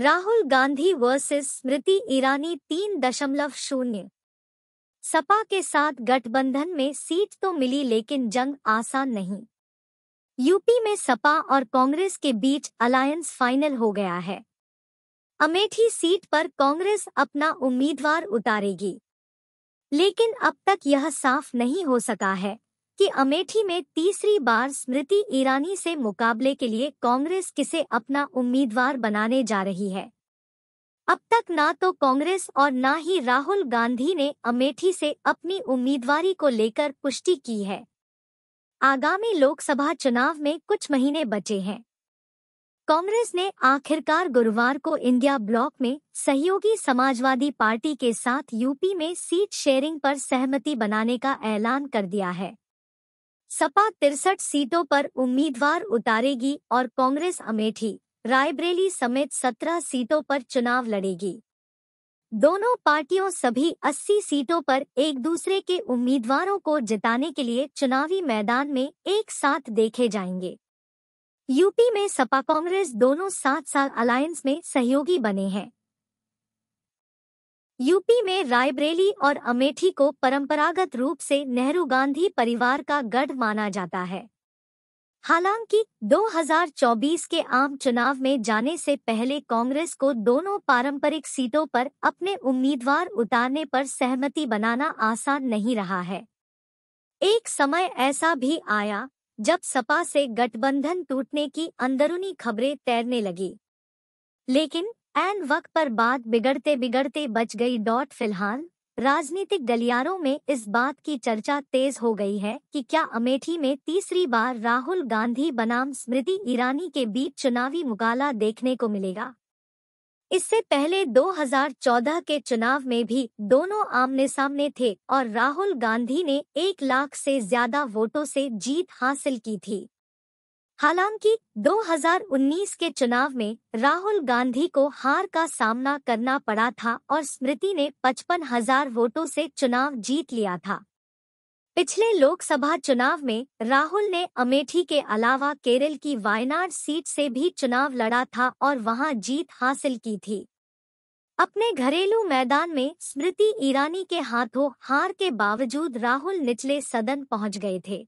Rahul Gandhi versus Smriti Irani तीन दशमलव शून्य सपा के साथ गठबंधन में सीट तो मिली लेकिन जंग आसान नहीं यूपी में सपा और कांग्रेस के बीच अलायंस फाइनल हो गया है अमेठी सीट पर कांग्रेस अपना उम्मीदवार उतारेगी लेकिन अब तक यह साफ नहीं हो सका है कि अमेठी में तीसरी बार स्मृति ईरानी से मुकाबले के लिए कांग्रेस किसे अपना उम्मीदवार बनाने जा रही है अब तक ना तो कांग्रेस और ना ही राहुल गांधी ने अमेठी से अपनी उम्मीदवारी को लेकर पुष्टि की है आगामी लोकसभा चुनाव में कुछ महीने बचे हैं कांग्रेस ने आखिरकार गुरुवार को इंडिया ब्लॉक में सहयोगी समाजवादी पार्टी के साथ यूपी में सीट शेयरिंग पर सहमति बनाने का ऐलान कर दिया है सपा तिरसठ सीटों पर उम्मीदवार उतारेगी और कांग्रेस अमेठी रायबरेली समेत सत्रह सीटों पर चुनाव लड़ेगी दोनों पार्टियों सभी अस्सी सीटों पर एक दूसरे के उम्मीदवारों को जिताने के लिए चुनावी मैदान में एक साथ देखे जाएंगे यूपी में सपा कांग्रेस दोनों सात साल अलायंस में सहयोगी बने हैं यूपी में रायबरेली और अमेठी को परंपरागत रूप से नेहरू गांधी परिवार का गढ़ माना जाता है हालांकि 2024 के आम चुनाव में जाने से पहले कांग्रेस को दोनों पारंपरिक सीटों पर अपने उम्मीदवार उतारने पर सहमति बनाना आसान नहीं रहा है एक समय ऐसा भी आया जब सपा से गठबंधन टूटने की अंदरूनी खबरें तैरने लगी लेकिन एन वक्त पर बात बिगड़ते बिगड़ते बच गई डॉट फिलहाल राजनीतिक गलियारों में इस बात की चर्चा तेज हो गई है कि क्या अमेठी में तीसरी बार राहुल गांधी बनाम स्मृति ईरानी के बीच चुनावी मुकाला देखने को मिलेगा इससे पहले 2014 के चुनाव में भी दोनों आमने सामने थे और राहुल गांधी ने एक लाख से ज्यादा वोटों से जीत हासिल की थी हालांकि 2019 के चुनाव में राहुल गांधी को हार का सामना करना पड़ा था और स्मृति ने पचपन हजार वोटों से चुनाव जीत लिया था पिछले लोकसभा चुनाव में राहुल ने अमेठी के अलावा केरल की वायनाड सीट से भी चुनाव लड़ा था और वहां जीत हासिल की थी अपने घरेलू मैदान में स्मृति ईरानी के हाथों हार के बावजूद राहुल निचले सदन पहुंच गए थे